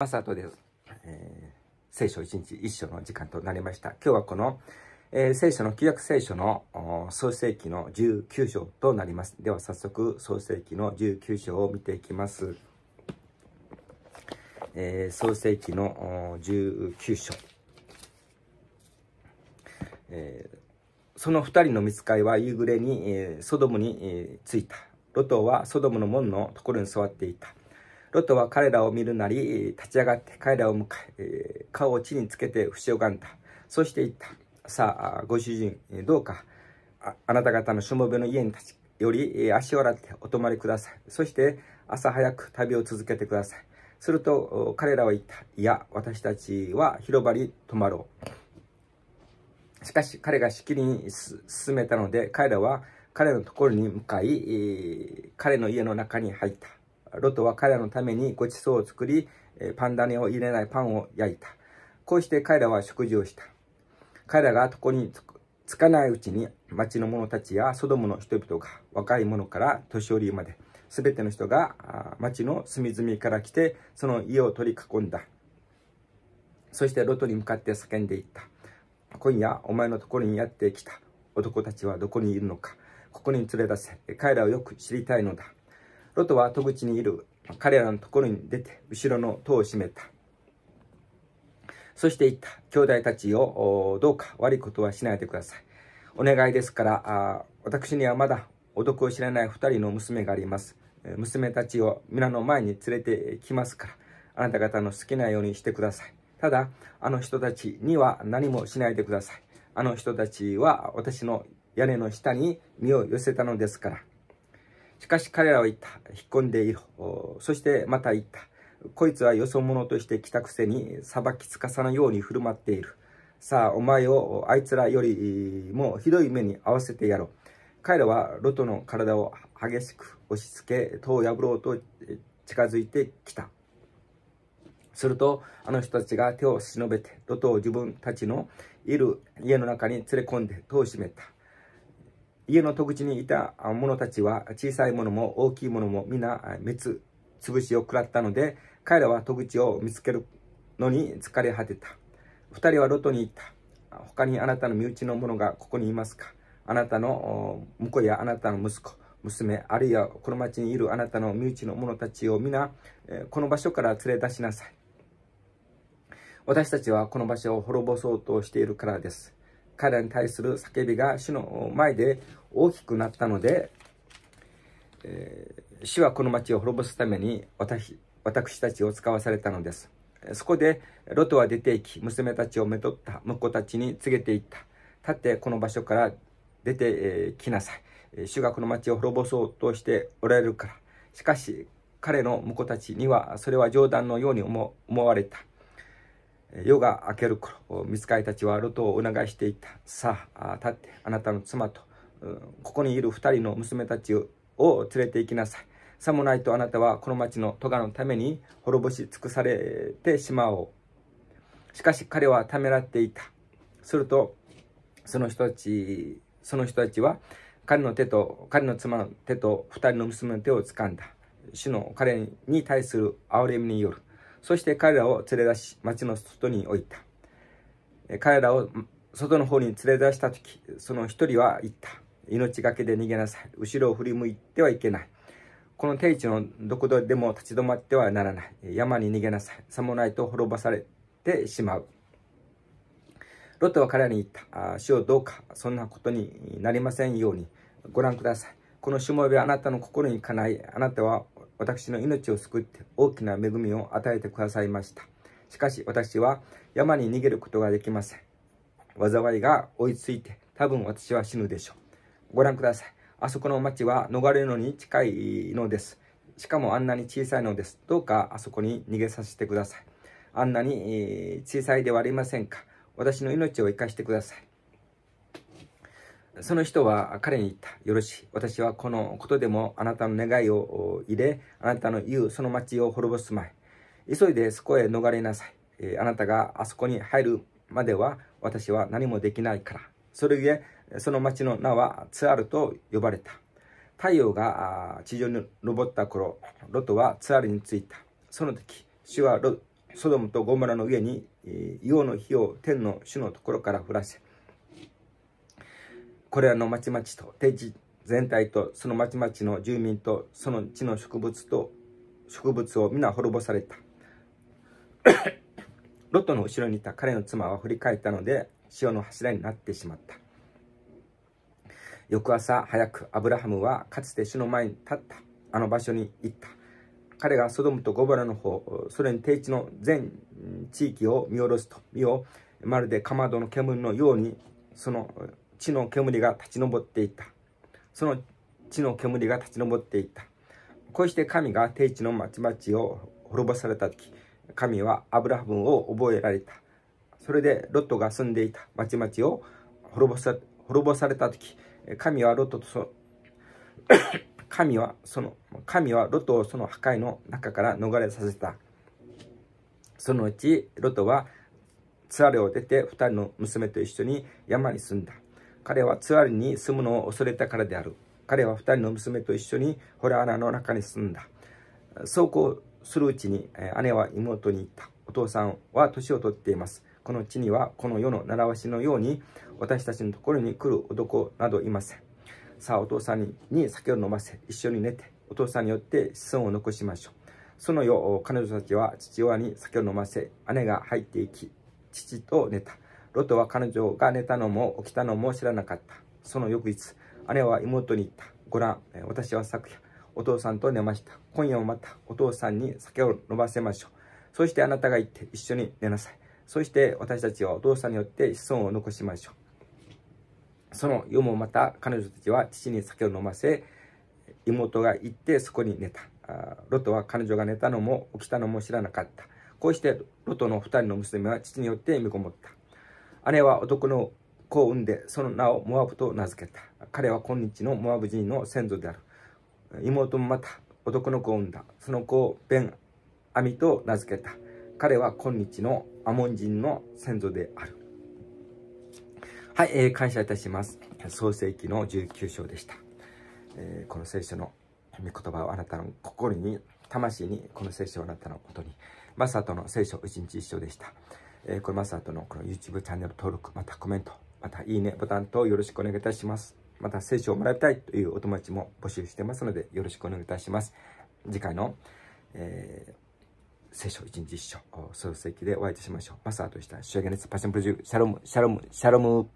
マサトです、えー、聖書一日一章の時間となりました。今日はこの、えー、聖書の旧約聖書の創世記の19章となります。では早速創世記の19章を見ていきます。えー、創世記の19章。えー、その二人の見つかりは夕暮れに、えー、ソドムに、えー、着いた。ロトはソドムの門のところに座っていた。ロトは彼らを見るなり、立ち上がって彼らを迎え、顔を地につけて伏し拝んだ。そして言った。さあ、ご主人、どうか、あなた方のしもべの家に立ち、より足を洗ってお泊まりください。そして朝早く旅を続けてください。すると彼らは言った。いや、私たちは広場に泊まろう。しかし彼がしきりに進めたので、彼らは彼のところに向かい、彼の家の中に入った。ロトは彼らのためにごちそうを作り、パンダネを入れないパンを焼いた。こうして彼らは食事をした。彼らが床につかないうちに町の者たちやソドムの人々が若い者から年寄りまで全ての人が町の隅々から来てその家を取り囲んだそしてロトに向かって叫んでいった今夜お前のところにやってきた男たちはどこにいるのかここに連れ出せ彼らをよく知りたいのだロトは戸口にいる彼らのところに出て、後ろの戸を閉めた。そして言った。兄弟たちをどうか悪いことはしないでください。お願いですから、あ私にはまだ男を知らない2人の娘があります。娘たちを皆の前に連れてきますから、あなた方の好きなようにしてください。ただ、あの人たちには何もしないでください。あの人たちは私の屋根の下に身を寄せたのですから。しかし彼らは言った。引っ込んでいろ。そしてまた言った。こいつはよそ者として来たくせに、裁きつかさのように振る舞っている。さあ、お前をあいつらよりもひどい目に遭わせてやろう。彼らはロトの体を激しく押し付け、戸を破ろうと近づいてきた。すると、あの人たちが手を忍べて、ロトを自分たちのいる家の中に連れ込んで戸を閉めた。家の戸口にいた者たちは小さいものも大きいものも皆滅潰しを食らったので彼らは戸口を見つけるのに疲れ果てた2人はロトに行った他にあなたの身内の者がここにいますかあなたの婿やあなたの息子娘あるいはこの町にいるあなたの身内の者たちを皆この場所から連れ出しなさい私たちはこの場所を滅ぼそうとしているからです彼らに対する叫びが主の前で大きくなったので、えー、主はこの町を滅ぼすために私私たちを使わされたのです。そこでロトは出て行き、娘たちをめとった婿たちに告げていった。立ってこの場所から出て、きなさい。主がこの町を滅ぼそうとしておられるから。しかし彼の婿たちにはそれは冗談のように思われた。夜が明ける頃、見つかいたちはルトを促していった。さあ、立って、あなたの妻と、ここにいる二人の娘たちを連れて行きなさい。さもないとあなたはこの町のトガのために滅ぼし尽くされてしまおう。しかし彼はためらっていた。すると、その人たち、その人たちは、彼の手と、彼の妻の手と、二人の娘の手を掴んだ。主の彼に対する憐れみによる。そして彼らを連れ出し、町の外に置いた。彼らを外の方に連れ出した時、その一人は言った。命がけで逃げなさい。後ろを振り向いてはいけない。この定地のどこでも立ち止まってはならない。山に逃げなさい。さもないと滅ぼされてしまう。ロトは彼らに言った。あ主をどうか、そんなことになりませんように。ご覧ください。このしもべはあなたの心にかない、あなたは私の命を救って大きな恵みを与えてくださいました。しかし私は山に逃げることができません。災いが追いついて、多分私は死ぬでしょう。ご覧ください。あそこの町は逃れるのに近いのです。しかもあんなに小さいのです。どうかあそこに逃げさせてください。あんなに小さいではありませんか。私の命を生かしてください。その人は彼に言った。よろしい。私はこのことでもあなたの願いを入れ、あなたの言うその町を滅ぼすまい。急いでそこへ逃れなさい。えあなたがあそこに入るまでは私は何もできないから。それゆえ、その町の名はツアルと呼ばれた。太陽が地上に昇った頃、ロトはツアルに着いた。その時、主はロソドムとゴムラの上に、硫黄の火を天の主のところから降らせ、これらの町々と定地全体とその町々の住民とその地の植物と植物を皆滅ぼされた ロトの後ろにいた彼の妻は振り返ったので潮の柱になってしまった翌朝早くアブラハムはかつて主の前に立ったあの場所に行った彼がソドムとゴバラの方それに定地の全地域を見下ろすと見よまるでかまどの煙のようにその地の煙が立ち上っていった。その地の煙が立ち上っていった。こうして神が定地の町々を滅ぼされた時、神はアブラハムを覚えられた。それでロットが住んでいた町々を滅ぼさ滅ぼされた時、神はロットとそ 神はその神はロトをその破壊の中から逃れさせたそのうちロトはツアレを出て2人の娘と一緒に山に住んだ彼はツアリに住むのを恐れたからである。彼は2人の娘と一緒にホラー穴の中に住んだ。そうこうするうちに姉は妹に言った。お父さんは年を取っています。この地にはこの世の習わしのように私たちのところに来る男などいません。さあお父さんに酒を飲ませ、一緒に寝て、お父さんによって子孫を残しましょう。その夜、彼女たちは父親に酒を飲ませ、姉が入っていき、父と寝た。ロトは彼女が寝たのも起きたのも知らなかった。その翌日、姉は妹に言った。ご覧、私は昨夜、お父さんと寝ました。今夜もまたお父さんに酒を飲ませましょう。そしてあなたが行って一緒に寝なさい。そして私たちはお父さんによって子孫を残しましょう。その夜もまた彼女たちは父に酒を飲ませ、妹が行ってそこに寝た。ロトは彼女が寝たのも起きたのも知らなかった。こうしてロトの2人の娘は父によって見こもった。姉は男の子を産んで、その名をモアブと名付けた。彼は今日のモアブ人の先祖である。妹もまた男の子を産んだ。その子をベン・アミと名付けた。彼は今日のアモン人の先祖である。はい、えー、感謝いたします。創世記の19章でした。えー、この聖書の御言葉をあなたの心に、魂に、この聖書をあなたのことに、マサトの聖書一日一章でした。えー、これマスターとのこの YouTube チャンネル登録、またコメント、またいいねボタンとよろしくお願いいたします。また聖書をもらいたいというお友達も募集してますので、よろしくお願いいたします。次回の、えー、聖書一日一緒、創世記でお会いいたしましょう。マスターとした主役です。パッションプロジュー、シャロム、シャロム、シャロム。